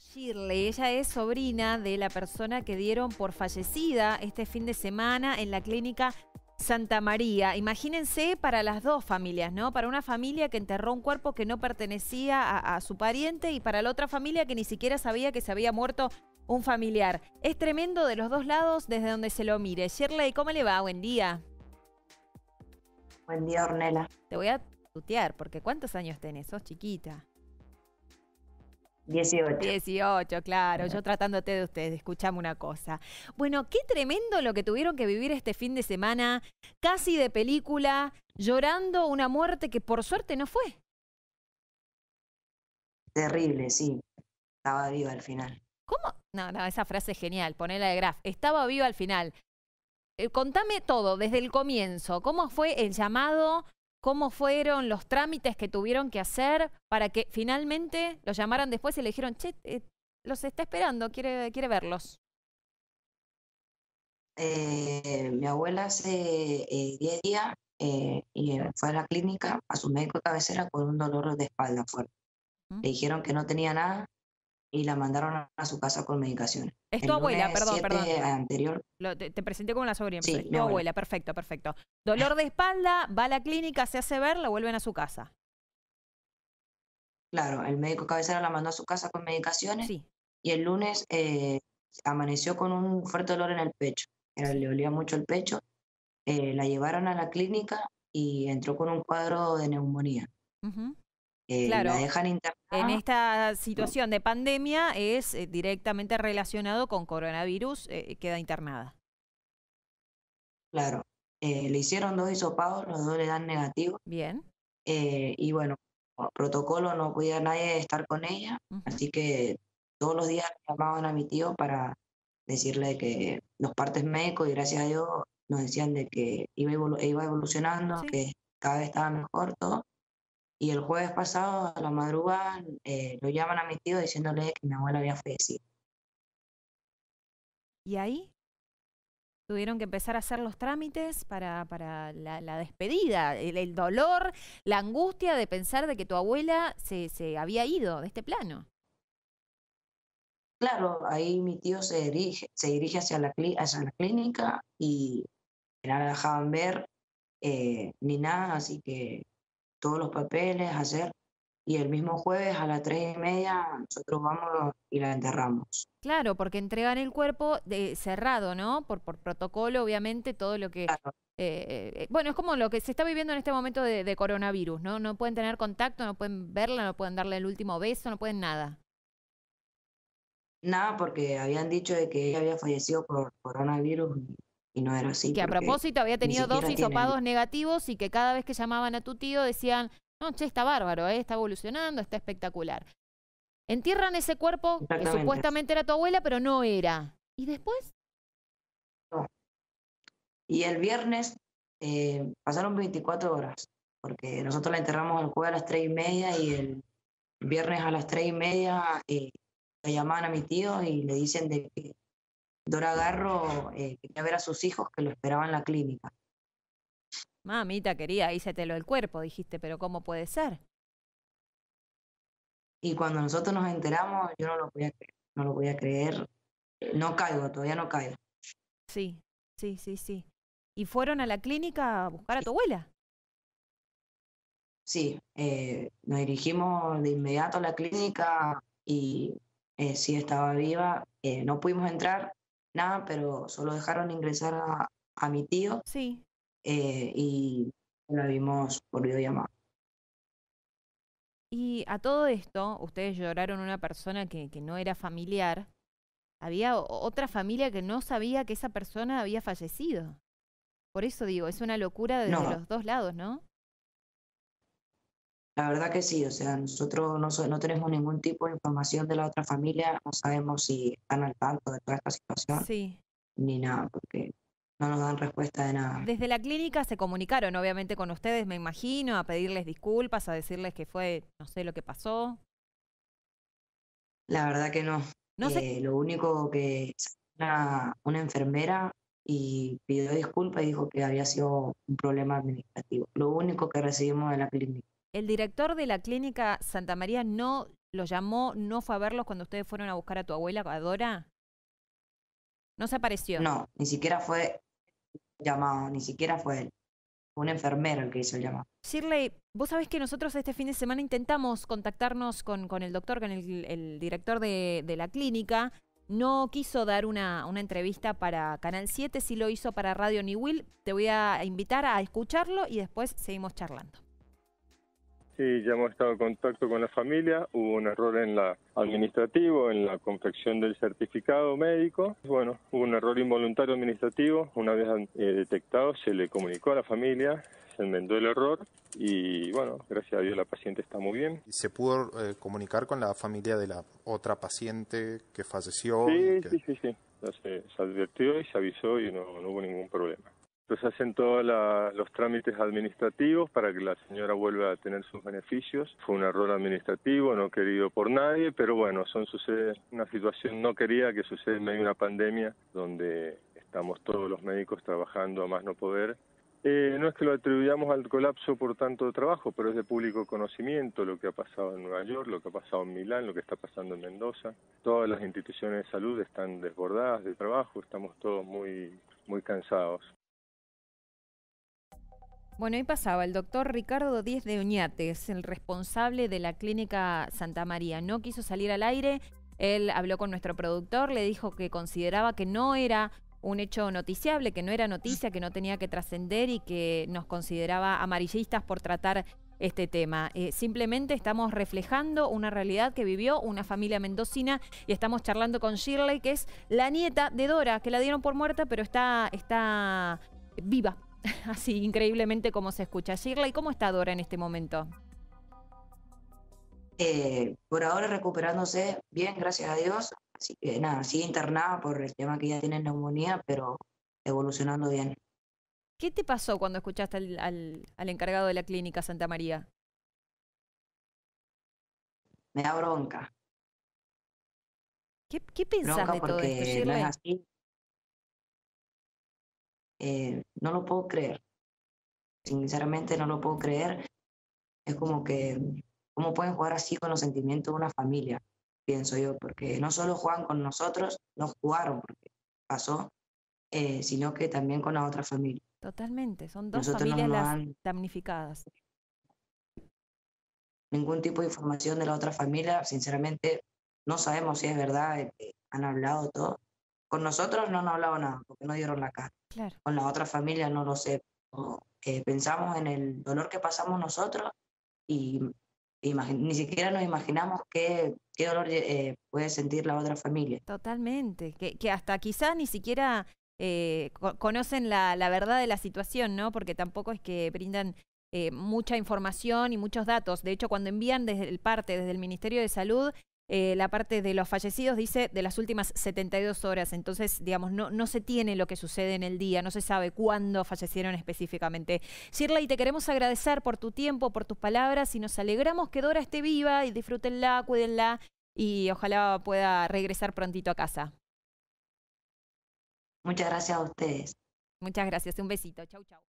Shirley, ella es sobrina de la persona que dieron por fallecida este fin de semana en la clínica Santa María. Imagínense para las dos familias, ¿no? Para una familia que enterró un cuerpo que no pertenecía a, su pariente y para la otra familia que ni siquiera sabía que se había muerto un familiar. Es tremendo de los dos lados desde donde se lo mire. Shirley, ¿cómo le va? Buen día. Buen día, Ornela. Te voy a tutear porque ¿cuántos años tenés? Sos chiquita. 18. 18, claro. Yo tratándote de ustedes, escuchame una cosa. Bueno, qué tremendo lo que tuvieron que vivir este fin de semana, casi de película, llorando una muerte que por suerte no fue. Terrible, sí. Estaba viva al final. ¿Cómo? No, no, esa frase es genial, ponela de graf. Estaba viva al final. Eh, contame todo, desde el comienzo. ¿Cómo fue el llamado? cómo fueron los trámites que tuvieron que hacer para que finalmente los llamaran después y le dijeron, che, eh, los está esperando, quiere, quiere verlos. Eh, mi abuela hace 10 eh, días y fue a la clínica a su médico cabecera con un dolor de espalda fuerte. Le dijeron que no tenía nada, y la mandaron a su casa con medicaciones. Es tu abuela, perdón, perdón. Anterior. te, presenté como la sobrina. Sí, Mi abuela, perfecto, perfecto. Dolor de espalda, va a la clínica, se hace ver, la vuelven a su casa. Claro, el médico cabecera la mandó a su casa con medicaciones sí. y el lunes eh, amaneció con un fuerte dolor en el pecho. le olía mucho el pecho. Eh, la llevaron a la clínica y entró con un cuadro de neumonía. Eh, claro. En esta situación de pandemia es eh, directamente relacionado con coronavirus, eh, queda internada. Claro. le hicieron dos hisopados, los dos le dan negativo. Bien. y bueno, protocolo no podía nadie estar con ella, así que todos los días llamaban a mi tío para decirle que los partes médicos y gracias a Dios nos decían de que iba, evolucionando, que cada vez estaba mejor todo. Y el jueves pasado, a la madrugada, eh, lo llaman a mi tío diciéndole que mi abuela había fallecido. ¿Y ahí? Tuvieron que empezar a hacer los trámites para, la, despedida, el, dolor, la angustia de pensar de que tu abuela se, había ido de este plano. Claro, ahí mi tío se dirige, se dirige hacia, la, la clínica y no la dejaban ver eh, ni nada, así que todos los papeles, hacer y el mismo jueves a las tres y media nosotros vamos y la enterramos. Claro, porque entregan el cuerpo de, cerrado, ¿no? Por, por protocolo, obviamente, todo lo que... Eh, eh, bueno, es como lo que se está viviendo en este momento de, coronavirus, ¿no? No pueden tener contacto, no pueden verla, no pueden darle el último beso, no pueden nada. Nada, porque habían dicho de que ella había fallecido por coronavirus y y no era así. Que a propósito había tenido dos hisopados negativos y que cada vez que llamaban a tu tío decían, no, che, está bárbaro, eh, está evolucionando, está espectacular. Entierran ese cuerpo que supuestamente era tu abuela, pero no era. ¿Y después? No. Y el viernes eh, pasaron 24 horas, porque nosotros la enterramos el jueves a las 3 y media y el viernes a las 3 y media eh, le llaman a mi tío y le dicen de que Dora Garro eh, quería ver a sus hijos que lo esperaban en la clínica. Mamita quería, lo el cuerpo, dijiste, pero ¿cómo puede ser? Y cuando nosotros nos enteramos, yo no lo podía creer, no lo creer. No caigo, todavía no caigo. Sí, sí, sí, sí. ¿Y fueron a la clínica a buscar a tu abuela? Sí, eh, nos dirigimos de inmediato a la clínica y eh, si estaba viva. no pudimos entrar nada, pero solo dejaron ingresar a, mi tío. Sí. Eh, y lo vimos por llamar. Y a todo esto, ustedes lloraron una persona que, no era familiar. Había otra familia que no sabía que esa persona había fallecido. Por eso digo, es una locura desde los dos lados, ¿no? La verdad que sí, o sea, nosotros no, no tenemos ningún tipo de información de la otra familia, no sabemos si están al tanto de toda esta situación ni nada, porque no nos dan respuesta de nada. Desde la clínica se comunicaron obviamente con ustedes, me imagino, a pedirles disculpas, a decirles que fue, no sé lo que pasó. La verdad que no. no sé... Eh, lo único que una, una enfermera y pidió disculpas y dijo que había sido un problema administrativo. Lo único que recibimos de la clínica. El director de la clínica Santa María no los llamó, no fue a verlos cuando ustedes fueron a buscar a tu abuela, a Dora. No se apareció. No, ni siquiera fue llamado, ni siquiera fue él. un enfermero el que hizo el llamado. Shirley, vos sabés que nosotros este fin de semana intentamos contactarnos con, con el doctor, con el, director de, la clínica. No quiso dar una, una entrevista para Canal 7, sí lo hizo para Radio New Will, Te voy a invitar a escucharlo y después seguimos charlando. Sí, ya hemos estado en contacto con la familia. Hubo un error en la administrativo, en la confección del certificado médico. Bueno, hubo un error involuntario administrativo. Una vez eh, detectado, se le comunicó a la familia, se enmendó el error y bueno, gracias a Dios la paciente está muy bien. Y ¿Se pudo eh, comunicar con la familia de la otra paciente que falleció? Sí, sí, sí, sí. Se, advirtió y se avisó y no hubo ningún problema. Entonces hacen todos los trámites administrativos para que la señora vuelva a tener sus beneficios. Fue un error administrativo, no querido por nadie, pero bueno, son sucede una situación no querida que sucede en medio de una pandemia donde estamos todos los médicos trabajando a más no poder. Eh, no es que lo atribuyamos al colapso por tanto de trabajo, pero es de público conocimiento lo que ha pasado en Nueva York, lo que ha pasado en Milán, lo que está pasando en Mendoza. Todas las instituciones de salud están desbordadas de trabajo, estamos todos muy, muy cansados. Bueno, ahí pasaba el doctor Ricardo Díez de es el responsable de la clínica Santa María. No quiso salir al aire, él habló con nuestro productor, le dijo que consideraba que no era un hecho noticiable, que no era noticia, que no tenía que trascender y que nos consideraba amarillistas por tratar este tema. Eh, simplemente estamos reflejando una realidad que vivió una familia mendocina y estamos charlando con Shirley, que es la nieta de Dora, que la dieron por muerta, pero está, está viva así increíblemente como se escucha. Y ¿cómo está Dora en este momento? Eh, por ahora recuperándose bien, gracias a Dios. Así que nada, sí internada por el tema que ya tiene neumonía, pero evolucionando bien. ¿Qué te pasó cuando escuchaste al, encargado de la clínica Santa María? Me da bronca. ¿Qué, qué pensás de todo esto, Shirley? así. Eh, no lo puedo creer. Sinceramente no lo puedo creer. Es como que, ¿cómo pueden jugar así con los sentimientos de una familia? Pienso yo, porque no solo juegan con nosotros, no jugaron porque pasó, eh, sino que también con la otra familia. Totalmente, son dos familias las damnificadas. Ningún tipo de información de la otra familia, sinceramente no sabemos si es verdad, eh, han hablado todo, con nosotros no nos hablaba nada, porque no dieron la cara. Con la otra familia no lo sé. Eh, pensamos en el dolor que pasamos nosotros y ni siquiera nos imaginamos qué, dolor eh, puede sentir la otra familia. Totalmente, que, hasta quizás ni siquiera eh, conocen la, verdad de la situación, ¿no? Porque tampoco es que brindan mucha información y muchos datos. De hecho, cuando envían desde el parte, desde el Ministerio de Salud, eh, la parte de los fallecidos dice de las últimas 72 horas, entonces, digamos, no, no se tiene lo que sucede en el día, no se sabe cuándo fallecieron específicamente. Shirley, te queremos agradecer por tu tiempo, por tus palabras y nos alegramos que Dora esté viva y disfrútenla, cuídenla y ojalá pueda regresar prontito a casa. Muchas gracias a ustedes. Muchas gracias, un besito, chau, chau.